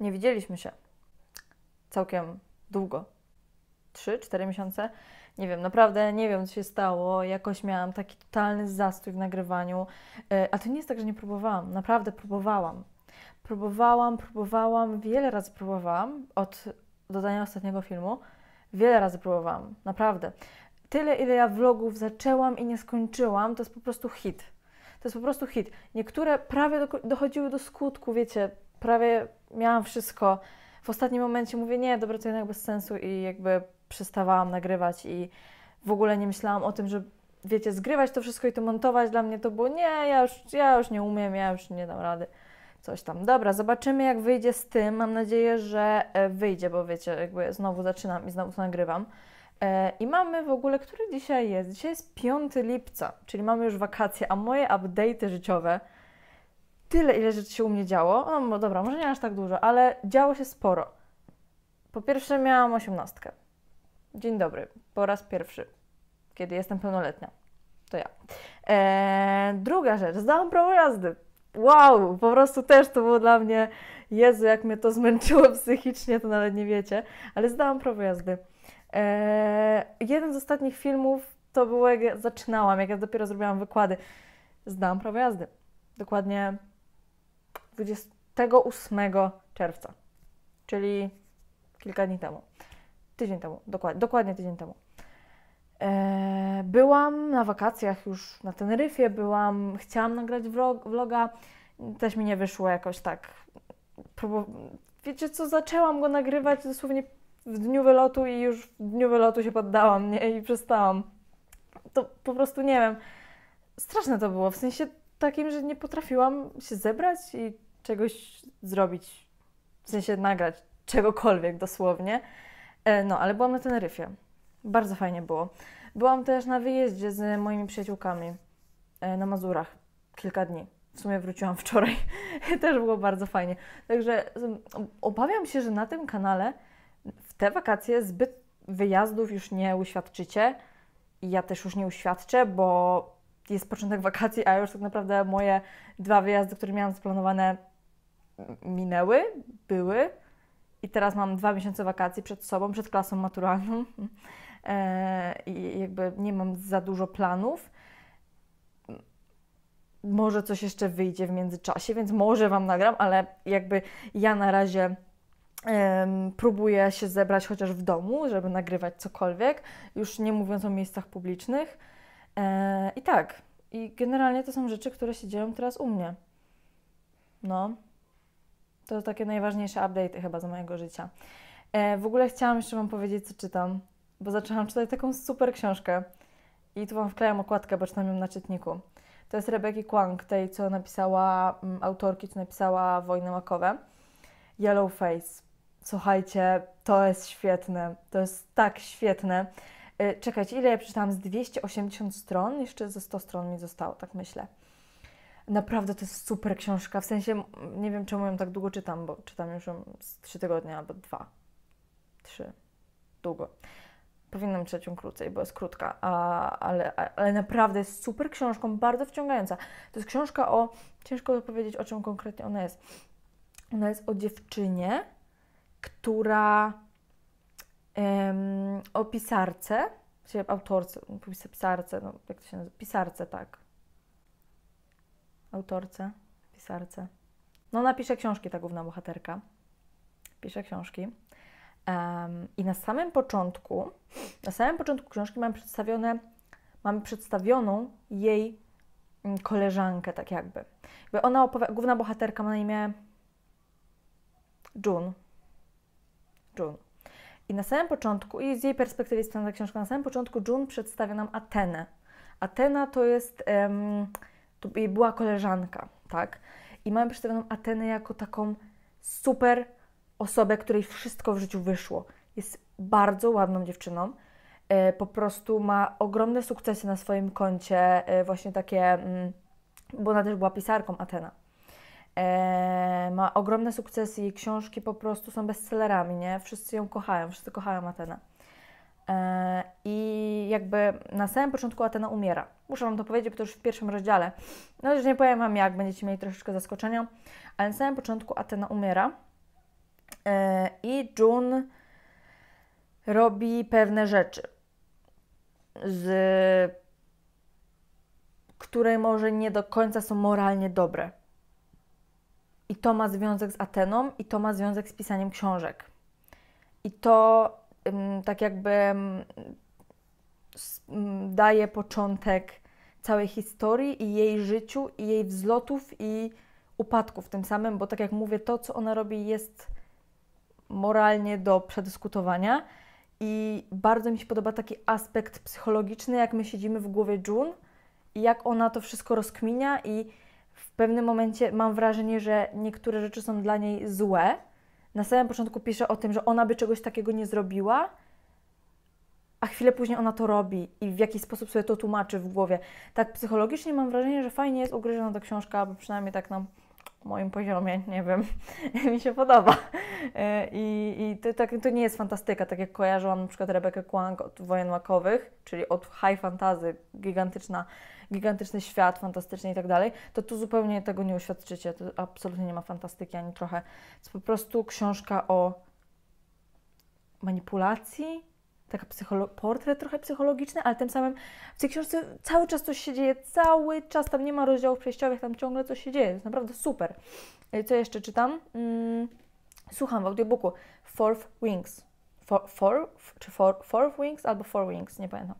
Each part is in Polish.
nie widzieliśmy się całkiem długo. 3-4 miesiące. Nie wiem, naprawdę nie wiem, co się stało. Jakoś miałam taki totalny zastój w nagrywaniu. E, a to nie jest tak, że nie próbowałam. Naprawdę próbowałam. Próbowałam, próbowałam, wiele razy próbowałam od dodania ostatniego filmu. Wiele razy próbowałam, naprawdę. Tyle, ile ja vlogów zaczęłam i nie skończyłam, to jest po prostu hit to jest po prostu hit. Niektóre prawie dochodziły do skutku, wiecie, prawie miałam wszystko. W ostatnim momencie mówię, nie, dobra, to jednak bez sensu i jakby przestawałam nagrywać i w ogóle nie myślałam o tym, że wiecie, zgrywać to wszystko i to montować dla mnie to było, nie, ja już, ja już nie umiem, ja już nie dam rady. Coś tam. Dobra, zobaczymy jak wyjdzie z tym. Mam nadzieję, że e, wyjdzie, bo wiecie, jakby znowu zaczynam i znowu to nagrywam. E, I mamy w ogóle, który dzisiaj jest? Dzisiaj jest 5 lipca, czyli mamy już wakacje, a moje update'y życiowe, tyle ile rzeczy się u mnie działo, no dobra, może nie aż tak dużo, ale działo się sporo. Po pierwsze miałam osiemnastkę. Dzień dobry, po raz pierwszy, kiedy jestem pełnoletnia. To ja. Eee, druga rzecz, zdałam prawo jazdy. Wow, po prostu też to było dla mnie, Jezu, jak mnie to zmęczyło psychicznie, to nawet nie wiecie, ale zdałam prawo jazdy. Eee, jeden z ostatnich filmów to było, jak ja zaczynałam, jak ja dopiero zrobiłam wykłady. Zdałam prawo jazdy. Dokładnie 28 czerwca, czyli kilka dni temu. Tydzień temu, dokładnie, dokładnie tydzień temu. Eee, byłam na wakacjach już na Teneryfie, byłam, chciałam nagrać vloga, też mi nie wyszło jakoś tak. Wiecie co, zaczęłam go nagrywać dosłownie w dniu wylotu i już w dniu wylotu się poddałam, nie? I przestałam. To po prostu nie wiem. Straszne to było, w sensie takim, że nie potrafiłam się zebrać i czegoś zrobić, w sensie nagrać czegokolwiek dosłownie. E, no, ale byłam na Teneryfie. Bardzo fajnie było. Byłam też na wyjeździe z moimi przyjaciółkami e, na Mazurach kilka dni. W sumie wróciłam wczoraj. Też było bardzo fajnie. Także mm, obawiam się, że na tym kanale te wakacje zbyt wyjazdów już nie uświadczycie. ja też już nie uświadczę, bo jest początek wakacji, a już tak naprawdę moje dwa wyjazdy, które miałam zaplanowane, minęły, były. I teraz mam dwa miesiące wakacji przed sobą, przed klasą maturalną. E, I jakby nie mam za dużo planów. Może coś jeszcze wyjdzie w międzyczasie, więc może Wam nagram, ale jakby ja na razie próbuję się zebrać chociaż w domu, żeby nagrywać cokolwiek, już nie mówiąc o miejscach publicznych. E, I tak. I generalnie to są rzeczy, które się dzieją teraz u mnie. No. To takie najważniejsze update chyba z mojego życia. E, w ogóle chciałam jeszcze Wam powiedzieć, co czytam, bo zaczęłam czytać taką super książkę. I tu Wam wklejam okładkę, bo czytam ją na czytniku. To jest Rebeki Kwang, tej, co napisała, mm, autorki, co napisała Wojny Makowe. Yellow Face. Słuchajcie, to jest świetne. To jest tak świetne. Y, Czekać, ile ja przeczytałam? Z 280 stron? Jeszcze ze 100 stron mi zostało, tak myślę. Naprawdę to jest super książka. W sensie, nie wiem czemu ją tak długo czytam, bo czytam już ją z 3 tygodnie albo 2. 3. Długo. Powinnam czytać ją krócej, bo jest krótka, a, ale, ale naprawdę jest super książką, bardzo wciągająca. To jest książka o, ciężko powiedzieć o czym konkretnie ona jest. Ona jest o dziewczynie, która em, o pisarce, czyli autorce, pisarce, no jak to się nazywa? Pisarce, tak. Autorce, pisarce. No, napisze książki ta główna bohaterka. Pisze książki. Um, I na samym początku, na samym początku książki mam przedstawione, mamy przedstawioną jej mm, koleżankę, tak jakby. ona główna bohaterka ma na imię June, June. I na samym początku, i z jej perspektywy jest ta książka, na samym początku June przedstawia nam Atenę. Atena to jest, um, to jej była koleżanka, tak? I mamy przedstawioną Atenę jako taką super osobę, której wszystko w życiu wyszło. Jest bardzo ładną dziewczyną, e, po prostu ma ogromne sukcesy na swoim koncie, e, właśnie takie, mm, bo ona też była pisarką Atena. E, ma ogromne sukcesy i książki po prostu są bestsellerami, nie? Wszyscy ją kochają, wszyscy kochają Atenę. E, I jakby na samym początku Atena umiera. Muszę Wam to powiedzieć, bo to już w pierwszym rozdziale. No już nie powiem Wam jak, będziecie mieli troszeczkę zaskoczenia, ale na samym początku Atena umiera e, i June robi pewne rzeczy, z której może nie do końca są moralnie dobre. I to ma związek z Ateną, i to ma związek z pisaniem książek. I to tak jakby daje początek całej historii i jej życiu, i jej wzlotów i upadków tym samym, bo tak jak mówię, to co ona robi jest moralnie do przedyskutowania i bardzo mi się podoba taki aspekt psychologiczny, jak my siedzimy w głowie June i jak ona to wszystko rozkminia i w pewnym momencie mam wrażenie, że niektóre rzeczy są dla niej złe. Na samym początku pisze o tym, że ona by czegoś takiego nie zrobiła, a chwilę później ona to robi i w jakiś sposób sobie to tłumaczy w głowie. Tak psychologicznie mam wrażenie, że fajnie jest ugryziona ta książka, bo przynajmniej tak nam moim poziomie, nie wiem, mi się podoba. E, I, i to, tak, to nie jest fantastyka, tak jak kojarzyłam np. Rebekę Kwang od Wojen Łakowych, czyli od high fantasy, gigantyczna, gigantyczny świat, fantastyczny i tak dalej, to tu zupełnie tego nie uświadczycie, to absolutnie nie ma fantastyki ani trochę. To jest po prostu książka o manipulacji, taka psycholo- portret trochę psychologiczny, ale tym samym w tej książce cały czas coś się dzieje, cały czas tam nie ma rozdziałów przejściowych, tam ciągle coś się dzieje, jest naprawdę super. E, co jeszcze czytam? Mm, słucham w audiobooku Fourth Wings. Four, czy Four Fourth Wings albo Four Wings, nie pamiętam.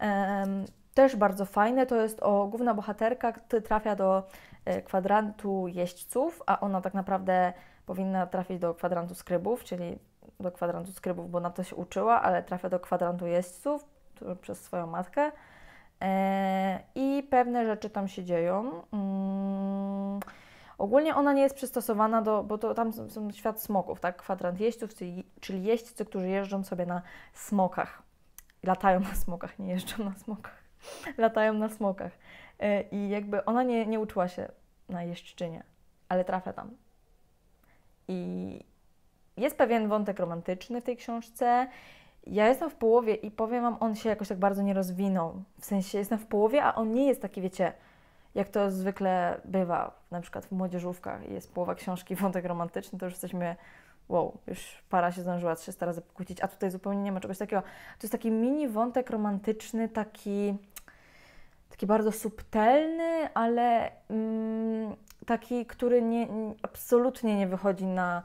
Um, też bardzo fajne, to jest o główna bohaterka, która trafia do e, kwadrantu jeźdźców, a ona tak naprawdę powinna trafić do kwadrantu skrybów, czyli do kwadrantu skrybów, bo na to się uczyła, ale trafia do kwadrantu jeźdźców przez swoją matkę. E, I pewne rzeczy tam się dzieją. Mm, ogólnie ona nie jest przystosowana do, bo to tam są świat smoków, tak? Kwadrant jeźdźców, czyli, czyli jeźdźcy, którzy jeżdżą sobie na smokach. Latają na smokach, nie jeżdżą na smokach. Latają na smokach. E, I jakby ona nie, nie uczyła się na jeźdźczynie, ale trafia tam. I jest pewien wątek romantyczny w tej książce. Ja jestem w połowie i powiem Wam, on się jakoś tak bardzo nie rozwinął. W sensie jestem w połowie, a on nie jest taki, wiecie, jak to zwykle bywa, na przykład w młodzieżówkach jest połowa książki, wątek romantyczny, to już jesteśmy, wow, już para się zdążyła 300 razy pokłócić, a tutaj zupełnie nie ma czegoś takiego. To jest taki mini wątek romantyczny, taki, taki bardzo subtelny, ale mm, taki, który nie, absolutnie nie wychodzi na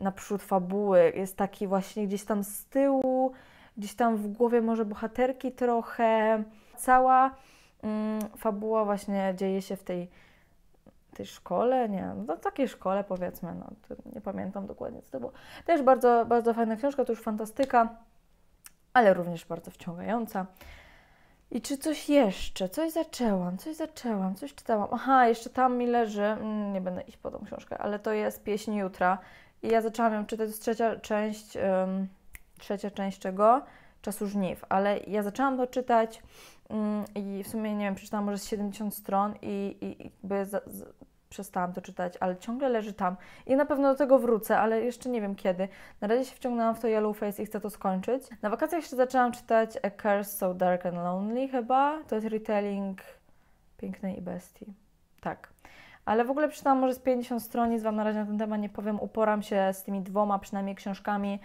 naprzód fabuły, jest taki właśnie gdzieś tam z tyłu, gdzieś tam w głowie może bohaterki trochę. Cała mm, fabuła właśnie dzieje się w tej, tej szkole, nie, no takiej szkole powiedzmy, no, nie pamiętam dokładnie co to było. Też bardzo, bardzo fajna książka, to już fantastyka, ale również bardzo wciągająca. I czy coś jeszcze? Coś zaczęłam, coś zaczęłam, coś czytałam. Aha, jeszcze tam mi leży, mm, nie będę iść po tą książkę, ale to jest Pieśń Jutra i ja zaczęłam ją czytać, to jest trzecia część, um, trzecia część czego? Czasu żniw, ale ja zaczęłam to czytać um, i w sumie, nie wiem, przeczytałam może 70 stron i, i jakby za, przestałam to czytać, ale ciągle leży tam i na pewno do tego wrócę, ale jeszcze nie wiem kiedy. Na razie się wciągnęłam w to Yellowface i chcę to skończyć. Na wakacjach jeszcze zaczęłam czytać A Curse So Dark and Lonely chyba, to jest retelling Pięknej i Bestii. Tak ale w ogóle przeczytałam może z 50 stronic, Wam na razie na ten temat nie powiem, uporam się z tymi dwoma przynajmniej książkami,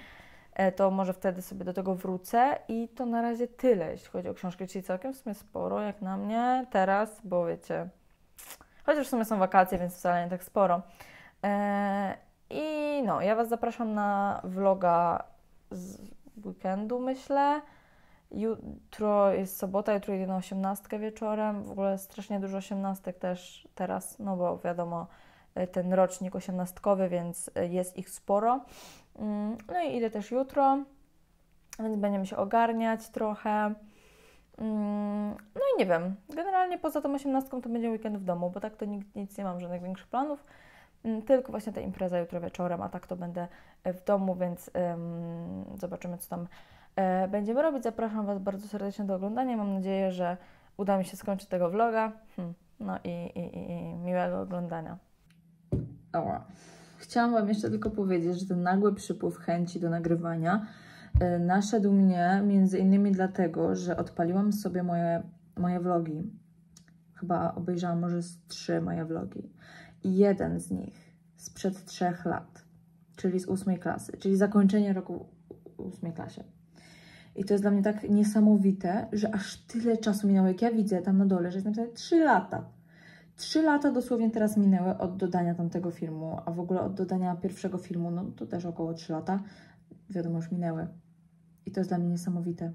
e, to może wtedy sobie do tego wrócę i to na razie tyle, jeśli chodzi o książki, czyli całkiem w sumie sporo jak na mnie teraz, bo wiecie, chociaż w sumie są wakacje, więc wcale nie tak sporo. E, I no, ja Was zapraszam na vloga z weekendu, myślę. Jutro jest sobota, jutro idę na osiemnastkę wieczorem. W ogóle strasznie dużo osiemnastek też teraz, no bo wiadomo, e, ten rocznik osiemnastkowy, więc e, jest ich sporo. Mm, no i idę też jutro, więc będziemy się ogarniać trochę. Mm, no i nie wiem, generalnie poza tą osiemnastką to będzie weekend w domu, bo tak to nic, nic nie mam, żadnych większych planów. Mm, tylko właśnie ta impreza jutro wieczorem, a tak to będę e, w domu, więc zobaczymy, co tam E, będziemy robić. Zapraszam Was bardzo serdecznie do oglądania. Mam nadzieję, że uda mi się skończyć tego vloga. Hm. No i, i, i, miłego oglądania. Chciałam Wam jeszcze tylko powiedzieć, że ten nagły przypływ chęci do nagrywania e, naszedł mnie między innymi dlatego, że odpaliłam sobie moje, moje vlogi. Chyba obejrzałam może z trzy moje vlogi. I jeden z nich sprzed trzech lat, czyli z ósmej klasy, czyli zakończenie roku w ósmej klasie. I to jest dla mnie tak niesamowite, że aż tyle czasu minęło, jak ja widzę tam na dole, że jest napisane 3 lata. 3 lata dosłownie teraz minęły od dodania tamtego filmu, a w ogóle od dodania pierwszego filmu, no to też około 3 lata, wiadomo, już minęły. I to jest dla mnie niesamowite.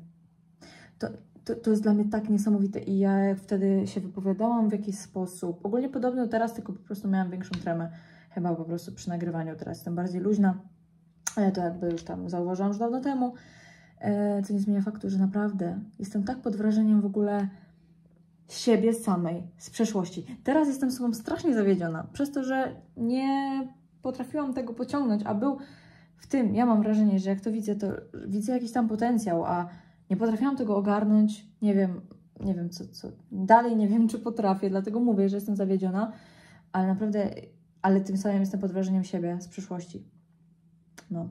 To, to, to jest dla mnie tak niesamowite i ja jak wtedy się wypowiadałam w jakiś sposób, ogólnie podobno teraz, tylko po prostu miałam większą tremę, chyba po prostu przy nagrywaniu, teraz jestem bardziej luźna, ale to jakby już tam zauważyłam już dawno temu, E, co nie zmienia faktu, że naprawdę jestem tak pod wrażeniem w ogóle siebie samej z przeszłości. Teraz jestem sobą strasznie zawiedziona przez to, że nie potrafiłam tego pociągnąć, a był w tym, ja mam wrażenie, że jak to widzę, to widzę jakiś tam potencjał, a nie potrafiłam tego ogarnąć, nie wiem, nie wiem co, co, dalej nie wiem, czy potrafię, dlatego mówię, że jestem zawiedziona, ale naprawdę, ale tym samym jestem pod wrażeniem siebie z przyszłości. No.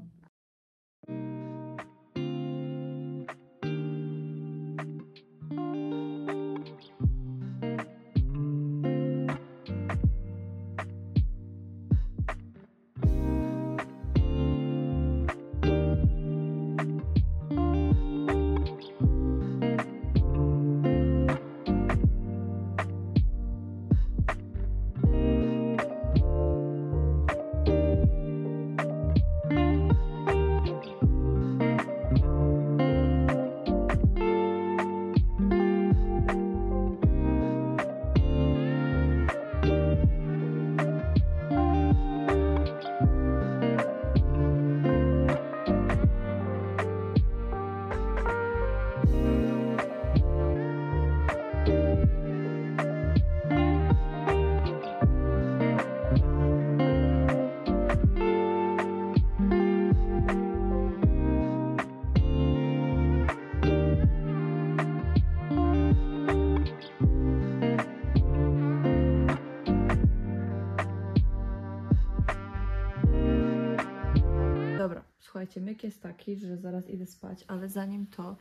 Słuchajcie, myk jest taki, że zaraz idę spać, ale zanim to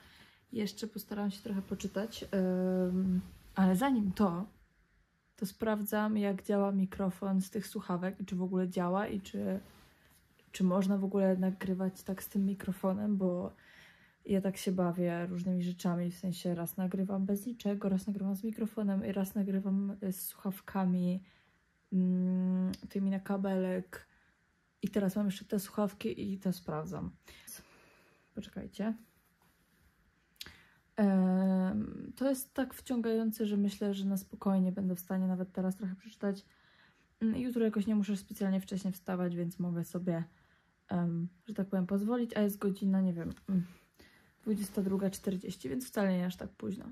jeszcze postaram się trochę poczytać. Um, ale zanim to, to sprawdzam, jak działa mikrofon z tych słuchawek czy w ogóle działa i czy, czy można w ogóle nagrywać tak z tym mikrofonem, bo ja tak się bawię różnymi rzeczami, w sensie raz nagrywam bez niczego, raz nagrywam z mikrofonem i raz nagrywam z słuchawkami tymi na kabelek i teraz mam jeszcze te słuchawki i te sprawdzam. Poczekajcie. To jest tak wciągające, że myślę, że na spokojnie będę w stanie nawet teraz trochę przeczytać. Mm, jutro jakoś nie muszę specjalnie wcześnie wstawać, więc mogę sobie, że tak powiem, pozwolić. A jest godzina, nie wiem, 22.40, mm, więc wcale nie aż tak późno.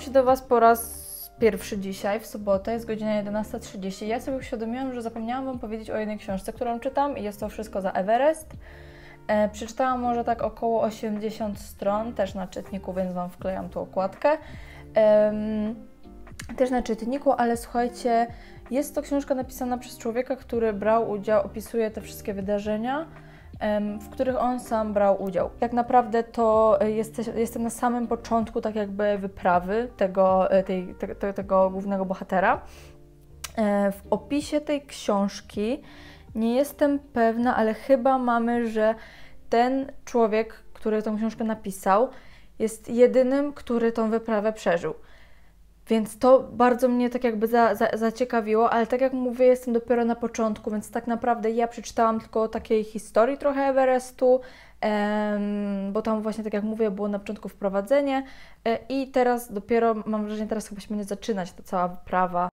się do Was po raz pierwszy dzisiaj, w sobotę, jest godzina 11.30. Ja sobie uświadomiłam, że zapomniałam Wam powiedzieć o jednej książce, którą czytam i jest to wszystko za Everest. E, przeczytałam może tak około 80 stron, też na czytniku, więc Wam wklejam tu okładkę. też na czytniku, ale słuchajcie, jest to książka napisana przez człowieka, który brał udział, opisuje te wszystkie wydarzenia w których on sam brał udział. Tak naprawdę to e, jest, jestem na samym początku tak jakby wyprawy tego, e, tej, te, te, tego głównego bohatera. E, w opisie tej książki nie jestem pewna, ale chyba mamy, że ten człowiek, który tą książkę napisał, jest jedynym, który tą wyprawę przeżył. Więc to bardzo mnie tak jakby za, za, zaciekawiło, ale tak jak mówię, jestem dopiero na początku, więc tak naprawdę ja przeczytałam tylko o takiej historii trochę Everestu, em, bo tam właśnie tak jak mówię, było na początku wprowadzenie e, i teraz dopiero, mam wrażenie, teraz chyba się będzie zaczynać ta cała wyprawa.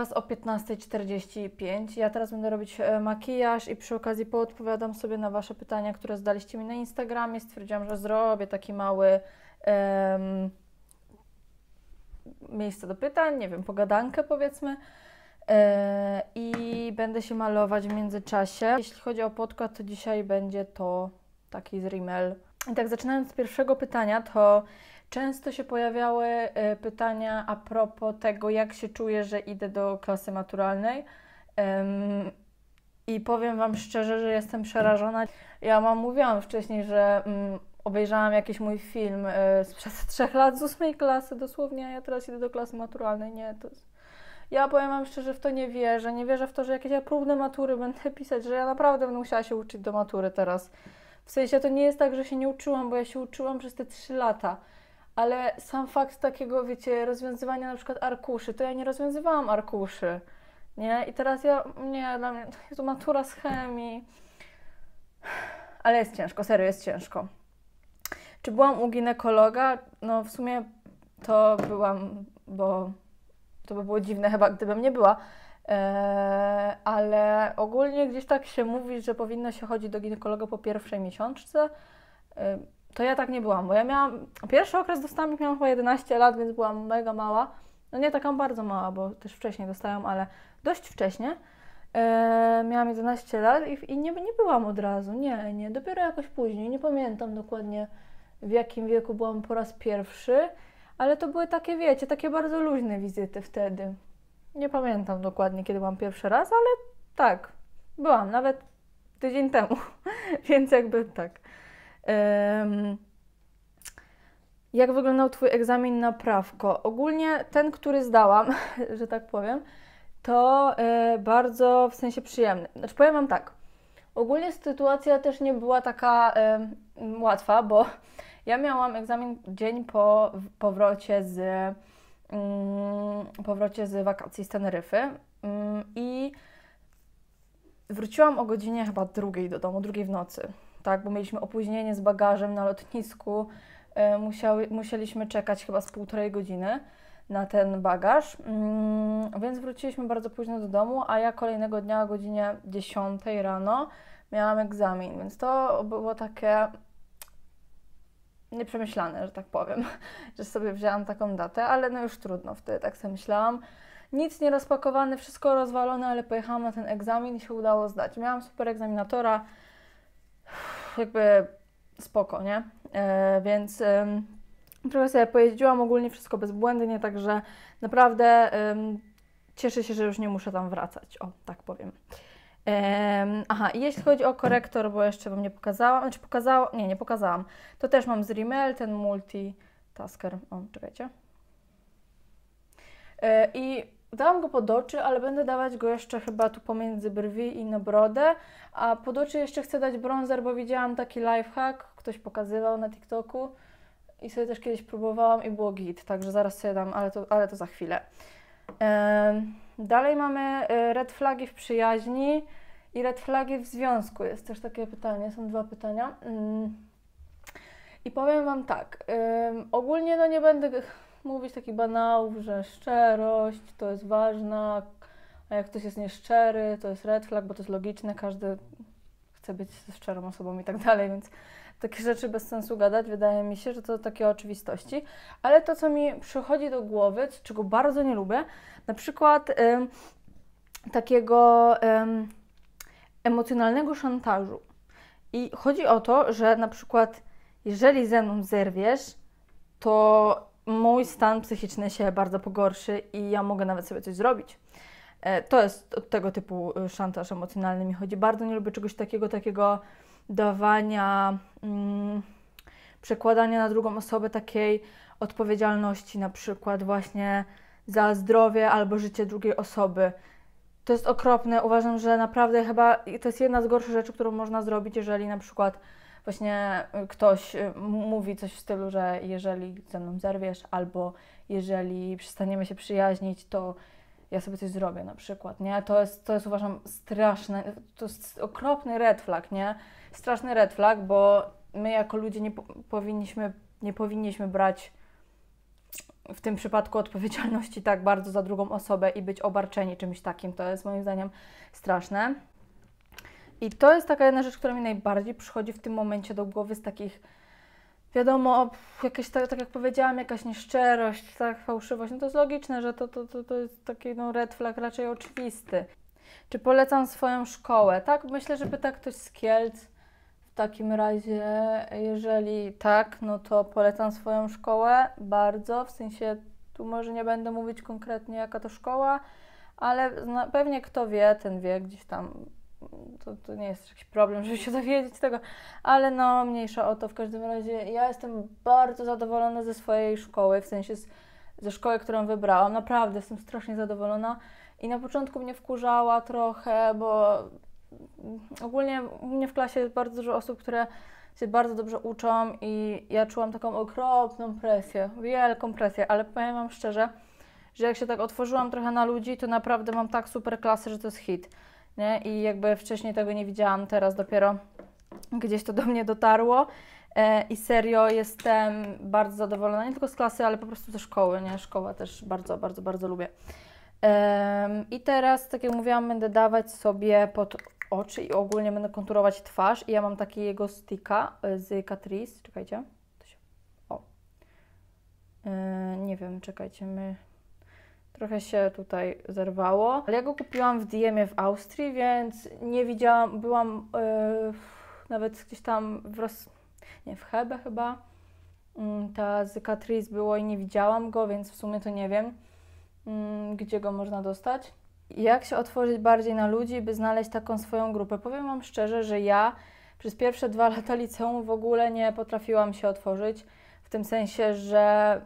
Was o 15.45. Ja teraz będę robić e, makijaż i przy okazji poodpowiadam sobie na Wasze pytania, które zdaliście mi na Instagramie. Stwierdziłam, że zrobię taki mały um, miejsce do pytań, nie wiem, pogadankę powiedzmy. E, I będę się malować w międzyczasie. Jeśli chodzi o podkład, to dzisiaj będzie to taki z Rimmel. I tak zaczynając z pierwszego pytania, to Często się pojawiały e, pytania a propos tego, jak się czuję, że idę do klasy maturalnej. I powiem Wam szczerze, że jestem przerażona. Ja Wam mówiłam wcześniej, że mm, obejrzałam jakiś mój film e, sprzed trzech lat z ósmej klasy dosłownie, a ja teraz idę do klasy maturalnej. Nie, to jest... Ja powiem Wam szczerze, w to nie wierzę. Nie wierzę w to, że jakieś próbne matury będę pisać, że ja naprawdę będę musiała się uczyć do matury teraz. W sensie to nie jest tak, że się nie uczyłam, bo ja się uczyłam przez te trzy lata ale sam fakt takiego, wiecie, rozwiązywania na przykład arkuszy, to ja nie rozwiązywałam arkuszy, nie? I teraz ja, nie, dla mnie, to matura z chemii, ale jest ciężko, serio, jest ciężko. Czy byłam u ginekologa? No w sumie to byłam, bo to by było dziwne chyba, gdybym nie była, eee, ale ogólnie gdzieś tak się mówi, że powinno się chodzić do ginekologa po pierwszej miesiączce. Eee, to ja tak nie byłam, bo ja miałam, pierwszy okres dostałam, miałam chyba 11 lat, więc byłam mega mała. No nie taka bardzo mała, bo też wcześniej dostałam, ale dość wcześnie. E, miałam 11 lat i, i, nie, nie byłam od razu, nie, nie, dopiero jakoś później, nie pamiętam dokładnie w jakim wieku byłam po raz pierwszy, ale to były takie, wiecie, takie bardzo luźne wizyty wtedy. Nie pamiętam dokładnie, kiedy byłam pierwszy raz, ale tak, byłam nawet tydzień temu, więc jakby tak. Jak wyglądał Twój egzamin na prawko? Ogólnie ten, który zdałam, że tak powiem, to e, bardzo w sensie przyjemny. Znaczy powiem Wam tak, ogólnie sytuacja też nie była taka łatwa, bo ja miałam egzamin dzień po powrocie z mm, powrocie z wakacji z Teneryfy mm, i wróciłam o godzinie chyba drugiej do domu, drugiej w nocy tak, bo mieliśmy opóźnienie z bagażem na lotnisku. E, musiały, musieliśmy czekać chyba z półtorej godziny na ten bagaż, mm, więc wróciliśmy bardzo późno do domu, a ja kolejnego dnia o godzinie 10 rano miałam egzamin, więc to było takie nieprzemyślane, że tak powiem, że sobie wzięłam taką datę, ale no już trudno, wtedy tak sobie myślałam. Nic nie rozpakowane, wszystko rozwalone, ale pojechałam na ten egzamin i się udało zdać. Miałam super egzaminatora, jakby spoko, nie? E, więc trochę sobie pojeździłam ogólnie wszystko bezbłędnie, także naprawdę cieszę się, że już nie muszę tam wracać. O, tak powiem. Aha, i jeśli chodzi o korektor, bo jeszcze Wam nie pokazałam, znaczy pokazałam, nie, nie pokazałam, to też mam z Rimmel, ten multitasker, o, czekajcie. E, I Dałam go pod oczy, ale będę dawać go jeszcze chyba tu pomiędzy brwi i na brodę. A pod oczy jeszcze chcę dać bronzer, bo widziałam taki lifehack, ktoś pokazywał na TikToku i sobie też kiedyś próbowałam i było git, także zaraz sobie dam, ale to, ale to za chwilę. dalej mamy e, red flagi w przyjaźni i red flagi w związku. Jest też takie pytanie, są dwa pytania. Mm. I powiem Wam tak, ogólnie no nie będę mówić takich banałów, że szczerość to jest ważna, a jak ktoś jest nieszczery, to jest red flag, bo to jest logiczne, każdy chce być szczerą osobą i tak dalej, więc takie rzeczy bez sensu gadać, wydaje mi się, że to takie oczywistości. Ale to, co mi przychodzi do głowy, czego bardzo nie lubię, na przykład ym, takiego ym, emocjonalnego szantażu. I chodzi o to, że na przykład jeżeli ze mną zerwiesz, to mój stan psychiczny się bardzo pogorszy i ja mogę nawet sobie coś zrobić. E, to jest tego typu y, szantaż emocjonalny mi chodzi. Bardzo nie lubię czegoś takiego, takiego dawania, mm, przekładania na drugą osobę takiej odpowiedzialności, na przykład właśnie za zdrowie albo życie drugiej osoby. To jest okropne. Uważam, że naprawdę chyba to jest jedna z gorszych rzeczy, którą można zrobić, jeżeli na przykład właśnie y, ktoś y, mówi coś w stylu, że jeżeli ze mną zerwiesz, albo jeżeli przestaniemy się przyjaźnić, to ja sobie coś zrobię na przykład, nie? To jest, to jest uważam straszne, to jest okropny red flag, nie? Straszny red flag, bo my jako ludzie nie powinniśmy, nie powinniśmy brać w tym przypadku odpowiedzialności tak bardzo za drugą osobę i być obarczeni czymś takim. To jest moim zdaniem straszne. I to jest taka jedna rzecz, która mi najbardziej przychodzi w tym momencie do głowy z takich, wiadomo, jakieś, tak, tak jak powiedziałam, jakaś nieszczerość, tak, fałszywość. No to jest logiczne, że to, to, to, to jest taki no, red flag raczej oczywisty. Czy polecam swoją szkołę? Tak, myślę, żeby tak ktoś z Kielc. W takim razie, jeżeli tak, no to polecam swoją szkołę bardzo, w sensie tu może nie będę mówić konkretnie jaka to szkoła, ale pewnie kto wie, ten wie gdzieś tam to, to nie jest jakiś problem, żeby się dowiedzieć tego, ale no mniejsza o to. W każdym razie ja jestem bardzo zadowolona ze swojej szkoły, w sensie z, ze szkoły, którą wybrałam. Naprawdę jestem strasznie zadowolona i na początku mnie wkurzała trochę, bo ogólnie u mnie w klasie jest bardzo dużo osób, które się bardzo dobrze uczą i ja czułam taką okropną presję, wielką presję, ale powiem Wam szczerze, że jak się tak otworzyłam trochę na ludzi, to naprawdę mam tak super klasy, że to jest hit nie? i jakby wcześniej tego nie widziałam, teraz dopiero gdzieś to do mnie dotarło. E, I serio jestem bardzo zadowolona, nie tylko z klasy, ale po prostu ze szkoły, nie? Szkoła też bardzo, bardzo, bardzo lubię. I teraz, tak jak mówiłam, będę dawać sobie pod oczy i ogólnie będę konturować twarz. I ja mam takiego sticka e, z Catrice. Czekajcie. O. E, nie wiem, czekajcie. My Trochę się tutaj zerwało. Ale ja go kupiłam w Diemie w Austrii, więc nie widziałam, byłam yy, nawet gdzieś tam w Ros... nie, w Hebe chyba. Yy, ta Cicatrice było i nie widziałam go, więc w sumie to nie wiem, yy, gdzie go można dostać. Jak się otworzyć bardziej na ludzi, by znaleźć taką swoją grupę? Powiem Wam szczerze, że ja przez pierwsze dwa lata liceum w ogóle nie potrafiłam się otworzyć. W tym sensie, że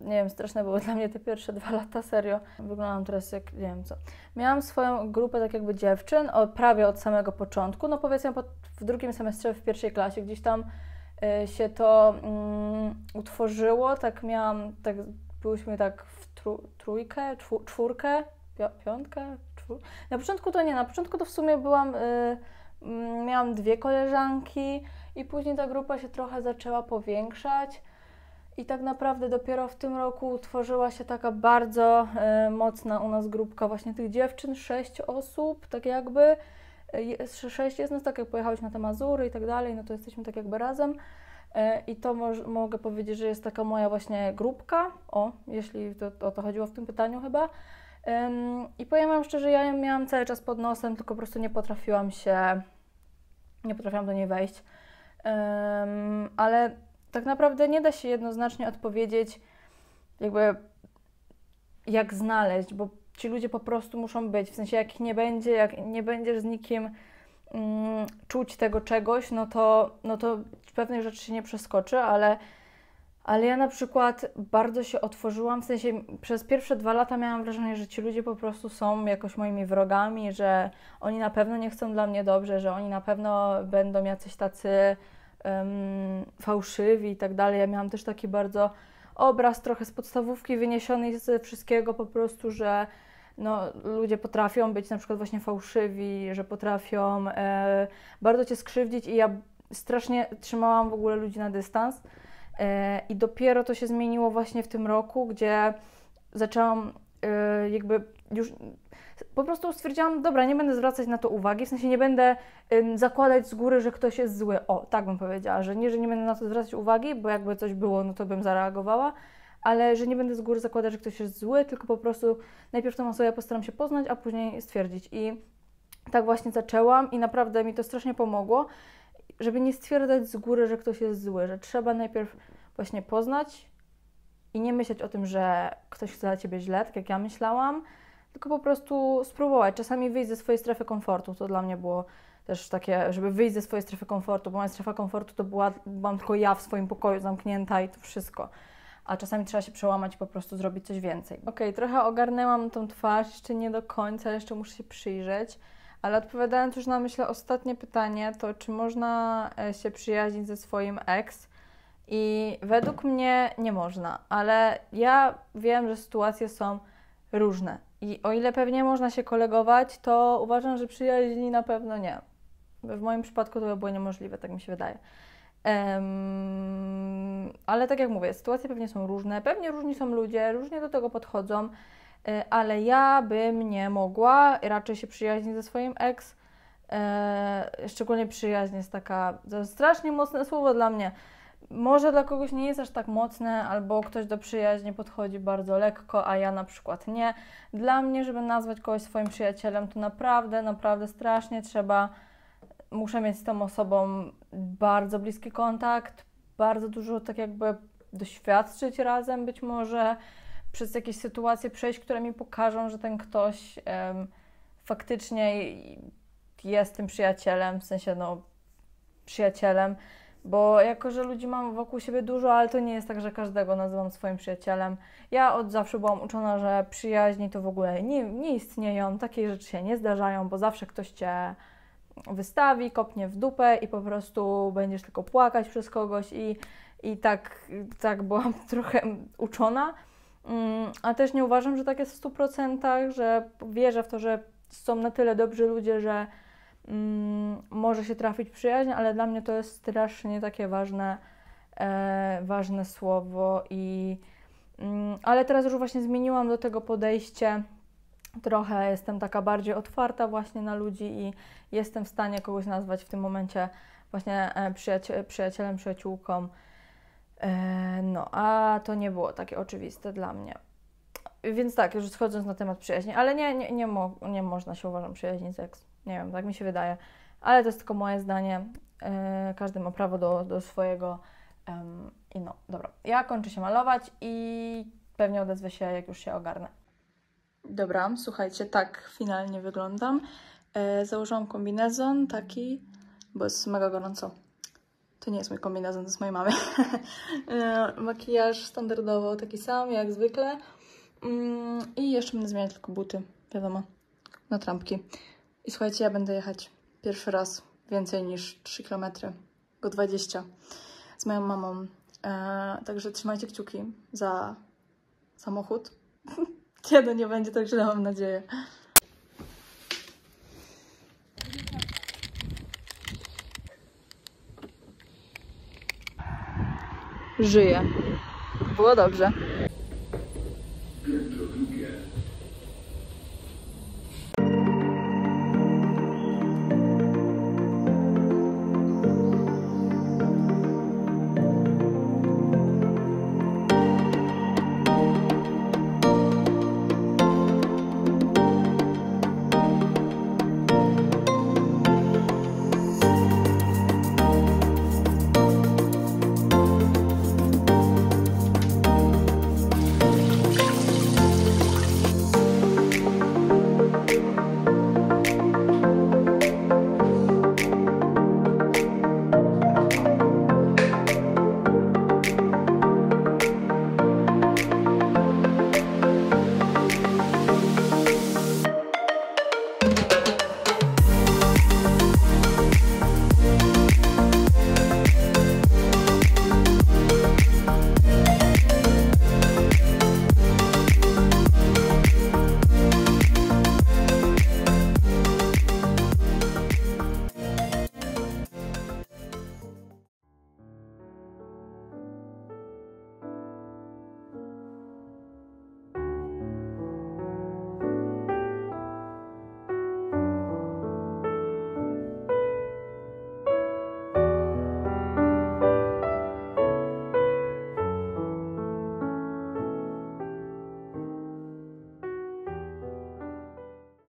nie wiem, straszne były dla mnie te pierwsze dwa lata, serio. Wyglądałam teraz jak, nie wiem co. Miałam swoją grupę tak jakby dziewczyn, o, prawie od samego początku, no powiedzmy pod, w drugim semestrze, w pierwszej klasie, gdzieś tam y, się to y, utworzyło, tak miałam, tak byłyśmy tak w tru, trójkę, czwórkę, piątkę, czwór... Na początku to nie, na początku to w sumie byłam... Y, mm, miałam dwie koleżanki i później ta grupa się trochę zaczęła powiększać. I tak naprawdę dopiero w tym roku utworzyła się taka bardzo e, mocna u nas grupka właśnie tych dziewczyn, sześć osób, tak jakby. E, jest, sześć jest nas, tak jak pojechałyśmy na te Mazury i tak dalej, no to jesteśmy tak jakby razem. E, I to mo mogę powiedzieć, że jest taka moja właśnie grupka, o, jeśli to, o to chodziło w tym pytaniu chyba. I powiem Wam szczerze, ja ją miałam cały czas pod nosem, tylko po prostu nie potrafiłam się, nie potrafiłam do niej wejść. ale tak naprawdę nie da się jednoznacznie odpowiedzieć, jakby jak znaleźć, bo ci ludzie po prostu muszą być. W sensie, jak ich nie będzie, jak nie będziesz z nikim mm, czuć tego czegoś, no to, no to pewnych rzeczy się nie przeskoczy, ale, ale ja na przykład bardzo się otworzyłam, w sensie przez pierwsze dwa lata miałam wrażenie, że ci ludzie po prostu są jakoś moimi wrogami, że oni na pewno nie chcą dla mnie dobrze, że oni na pewno będą jacyś tacy fałszywi i tak dalej. Ja miałam też taki bardzo obraz trochę z podstawówki wyniesiony z wszystkiego po prostu, że no, ludzie potrafią być na przykład właśnie fałszywi, że potrafią e, bardzo cię skrzywdzić i ja strasznie trzymałam w ogóle ludzi na dystans. E, I dopiero to się zmieniło właśnie w tym roku, gdzie zaczęłam e, jakby już po prostu stwierdziłam, dobra, nie będę zwracać na to uwagi, w sensie nie będę ym, zakładać z góry, że ktoś jest zły. O, tak bym powiedziała, że nie, że nie będę na to zwracać uwagi, bo jakby coś było, no to bym zareagowała, ale że nie będę z góry zakładać, że ktoś jest zły, tylko po prostu najpierw tą osobę postaram się poznać, a później stwierdzić. I tak właśnie zaczęłam i naprawdę mi to strasznie pomogło, żeby nie stwierdzać z góry, że ktoś jest zły, że trzeba najpierw właśnie poznać i nie myśleć o tym, że ktoś chce dla ciebie źle, tak jak ja myślałam, tylko po prostu spróbować. Czasami wyjść ze swojej strefy komfortu. To dla mnie było też takie, żeby wyjść ze swojej strefy komfortu, bo moja strefa komfortu to była, byłam tylko ja w swoim pokoju zamknięta i to wszystko. A czasami trzeba się przełamać i po prostu zrobić coś więcej. Ok, trochę ogarnęłam tą twarz, jeszcze nie do końca, jeszcze muszę się przyjrzeć. Ale odpowiadając już na myślę ostatnie pytanie, to czy można e, się przyjaźnić ze swoim ex? I według mnie nie można, ale ja wiem, że sytuacje są różne i o ile pewnie można się kolegować, to uważam, że przyjaźni na pewno nie. W moim przypadku to by było niemożliwe, tak mi się wydaje. Um, ale tak jak mówię, sytuacje pewnie są różne, pewnie różni są ludzie, różnie do tego podchodzą, e, ale ja bym nie mogła raczej się przyjaźnić ze swoim ex. E, szczególnie przyjaźń jest taka, to jest strasznie mocne słowo dla mnie może dla kogoś nie jest aż tak mocne, albo ktoś do przyjaźni podchodzi bardzo lekko, a ja na przykład nie. Dla mnie, żeby nazwać kogoś swoim przyjacielem, to naprawdę, naprawdę strasznie trzeba, muszę mieć z tą osobą bardzo bliski kontakt, bardzo dużo tak jakby doświadczyć razem być może, przez jakieś sytuacje przejść, które mi pokażą, że ten ktoś um, faktycznie jest tym przyjacielem, w sensie no przyjacielem bo jako, że ludzi mam wokół siebie dużo, ale to nie jest tak, że każdego nazywam swoim przyjacielem. Ja od zawsze byłam uczona, że przyjaźni to w ogóle nie, nie istnieją, takie rzeczy się nie zdarzają, bo zawsze ktoś cię wystawi, kopnie w dupę i po prostu będziesz tylko płakać przez kogoś i, i tak, tak byłam trochę uczona. Mm, a też nie uważam, że tak jest w 100%, że wierzę w to, że są na tyle dobrzy ludzie, że Mm, może się trafić przyjaźń, ale dla mnie to jest strasznie takie ważne, e, ważne słowo i mm, ale teraz już właśnie zmieniłam do tego podejście trochę jestem taka bardziej otwarta właśnie na ludzi i jestem w stanie kogoś nazwać w tym momencie właśnie e, przyjacielem, przyjaciółką. E, no, a to nie było takie oczywiste dla mnie. Więc tak, już schodząc na temat przyjaźni, ale nie, nie, nie, mo nie można się uważam z seks. Nie wiem, tak mi się wydaje. Ale to jest tylko moje zdanie. E, każdy ma prawo do, do swojego. I no, dobra. Ja kończę się malować i pewnie odezwę się, jak już się ogarnę. Dobra, słuchajcie, tak finalnie wyglądam. E, założyłam kombinezon taki, bo jest mega gorąco. To nie jest mój kombinezon, to jest mojej mamy. E, makijaż standardowo taki sam, jak zwykle. Mm, I jeszcze będę zmieniać tylko buty, wiadomo, na trampki. I słuchajcie, ja będę jechać pierwszy raz więcej niż 3 km, go 20 z moją mamą. E, także trzymajcie kciuki za samochód. Kiedy nie będzie tak źle, mam nadzieję. Żyję. Było dobrze.